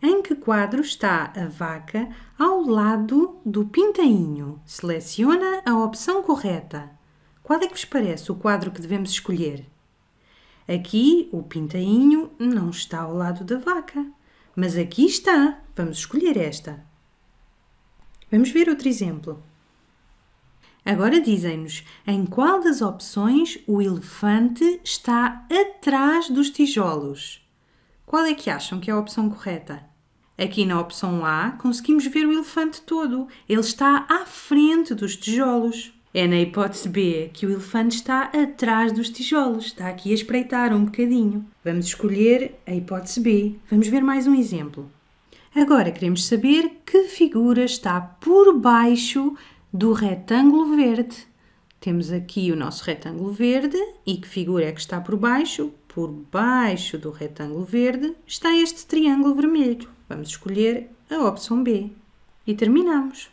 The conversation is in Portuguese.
Em que quadro está a vaca ao lado do pintainho? Seleciona a opção correta. Qual é que vos parece o quadro que devemos escolher? Aqui o pintainho não está ao lado da vaca, mas aqui está. Vamos escolher esta. Vamos ver outro exemplo. Agora dizem-nos em qual das opções o elefante está atrás dos tijolos. Qual é que acham que é a opção correta? Aqui na opção A, conseguimos ver o elefante todo. Ele está à frente dos tijolos. É na hipótese B que o elefante está atrás dos tijolos, está aqui a espreitar um bocadinho. Vamos escolher a hipótese B. Vamos ver mais um exemplo. Agora queremos saber que figura está por baixo do retângulo verde. Temos aqui o nosso retângulo verde e que figura é que está por baixo? Por baixo do retângulo verde está este triângulo vermelho. Vamos escolher a opção B e terminamos.